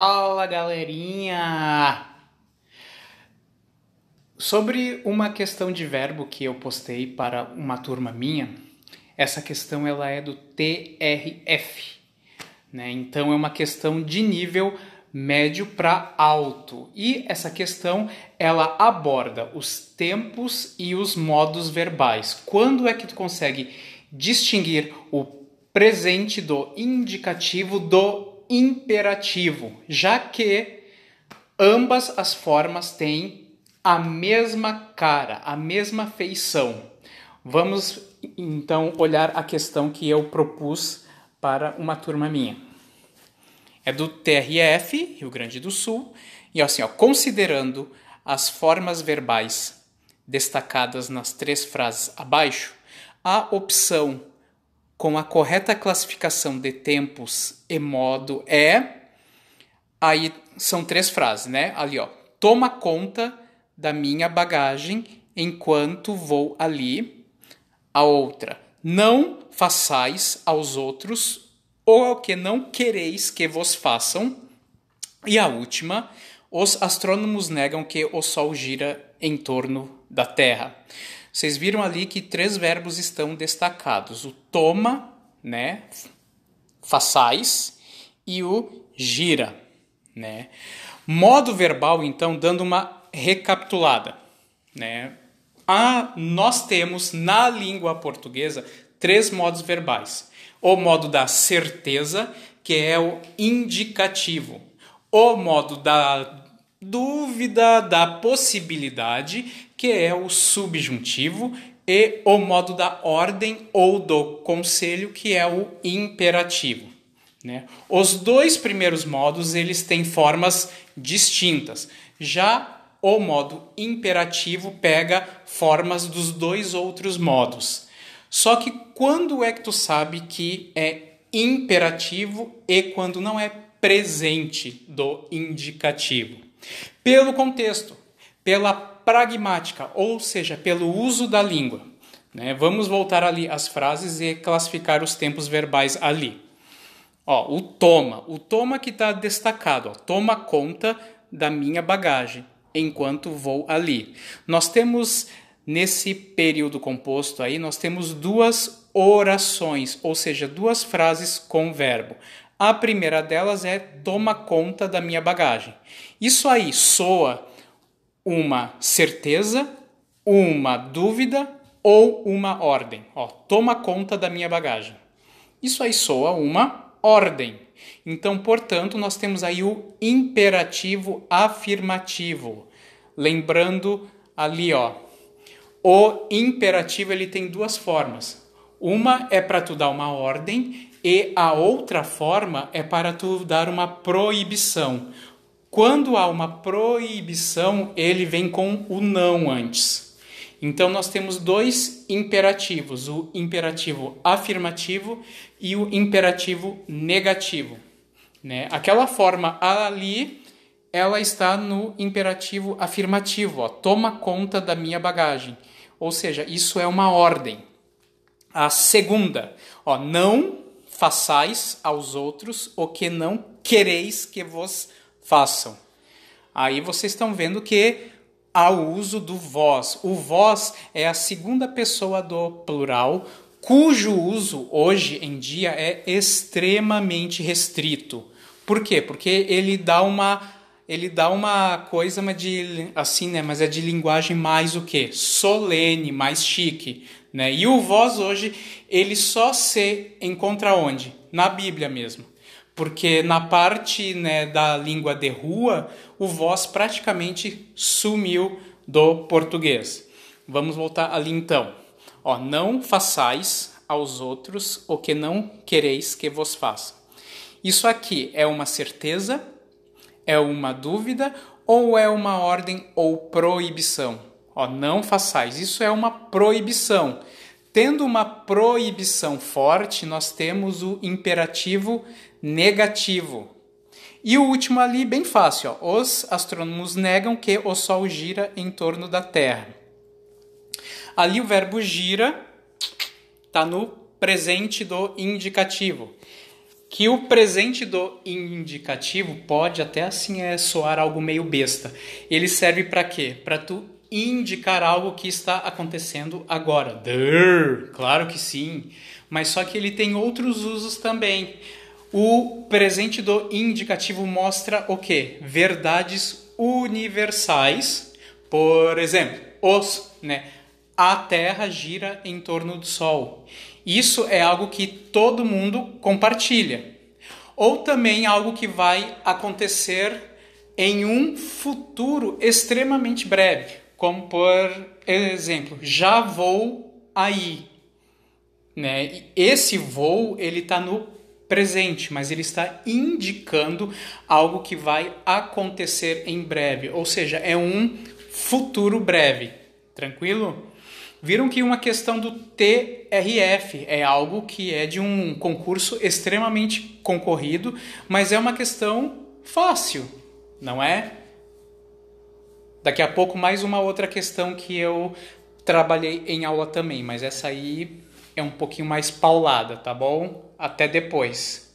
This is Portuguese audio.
Fala galerinha! Sobre uma questão de verbo que eu postei para uma turma minha, essa questão ela é do TRF, né? Então é uma questão de nível médio para alto. E essa questão ela aborda os tempos e os modos verbais. Quando é que tu consegue distinguir o presente do indicativo do imperativo, já que ambas as formas têm a mesma cara, a mesma feição. Vamos então olhar a questão que eu propus para uma turma minha. É do TRF, Rio Grande do Sul, e assim, ó, considerando as formas verbais destacadas nas três frases abaixo, a opção com a correta classificação de tempos e modo é. Aí são três frases, né? Ali, ó. Toma conta da minha bagagem enquanto vou ali. A outra. Não façais aos outros ou ao que não quereis que vos façam. E a última. Os astrônomos negam que o Sol gira em torno da Terra. Vocês viram ali que três verbos estão destacados: o toma, né? Façais e o gira, né? Modo verbal, então, dando uma recapitulada, né? a ah, nós temos na língua portuguesa três modos verbais: o modo da certeza, que é o indicativo, o modo da dúvida da possibilidade, que é o subjuntivo, e o modo da ordem ou do conselho, que é o imperativo. Né? Os dois primeiros modos eles têm formas distintas. Já o modo imperativo pega formas dos dois outros modos. Só que quando é que tu sabe que é imperativo e quando não é presente do indicativo? Pelo contexto, pela pragmática, ou seja, pelo uso da língua. Né? Vamos voltar ali as frases e classificar os tempos verbais ali. Ó, o toma, o toma que está destacado, ó, toma conta da minha bagagem enquanto vou ali. Nós temos nesse período composto aí, nós temos duas orações, ou seja, duas frases com verbo. A primeira delas é toma conta da minha bagagem. Isso aí soa uma certeza, uma dúvida ou uma ordem. Ó, toma conta da minha bagagem. Isso aí soa uma ordem. Então, portanto, nós temos aí o imperativo afirmativo. Lembrando ali, ó, o imperativo ele tem duas formas. Uma é para tu dar uma ordem e a outra forma é para tu dar uma proibição. Quando há uma proibição, ele vem com o não antes. Então nós temos dois imperativos, o imperativo afirmativo e o imperativo negativo. Né? Aquela forma ali, ela está no imperativo afirmativo, ó, toma conta da minha bagagem. Ou seja, isso é uma ordem. A segunda, ó, não façais aos outros o que não quereis que vos façam. Aí vocês estão vendo que há o uso do vós. O vós é a segunda pessoa do plural, cujo uso hoje em dia é extremamente restrito. Por quê? Porque ele dá uma ele dá uma coisa de assim, né, mas é de linguagem mais o quê? Solene, mais chique. Né? E o vós hoje, ele só se encontra onde? Na Bíblia mesmo. Porque na parte né, da língua de rua, o vós praticamente sumiu do português. Vamos voltar ali então. Ó, não façais aos outros o que não quereis que vos façam. Isso aqui é uma certeza, é uma dúvida ou é uma ordem ou proibição? Ó, não façais. Isso é uma proibição. Tendo uma proibição forte, nós temos o imperativo negativo. E o último ali, bem fácil. Ó, os astrônomos negam que o Sol gira em torno da Terra. Ali o verbo gira está no presente do indicativo. Que o presente do indicativo pode até assim é, soar algo meio besta. Ele serve para quê? Para tu indicar algo que está acontecendo agora. claro que sim. Mas só que ele tem outros usos também. O presente do indicativo mostra o quê? Verdades universais. Por exemplo, os, né? A Terra gira em torno do Sol. Isso é algo que todo mundo compartilha. Ou também algo que vai acontecer em um futuro extremamente breve como por exemplo, já vou aí, né? E esse vou ele está no presente, mas ele está indicando algo que vai acontecer em breve, ou seja, é um futuro breve. Tranquilo? Viram que uma questão do TRF é algo que é de um concurso extremamente concorrido, mas é uma questão fácil, não é? Daqui a pouco, mais uma outra questão que eu trabalhei em aula também, mas essa aí é um pouquinho mais paulada, tá bom? Até depois.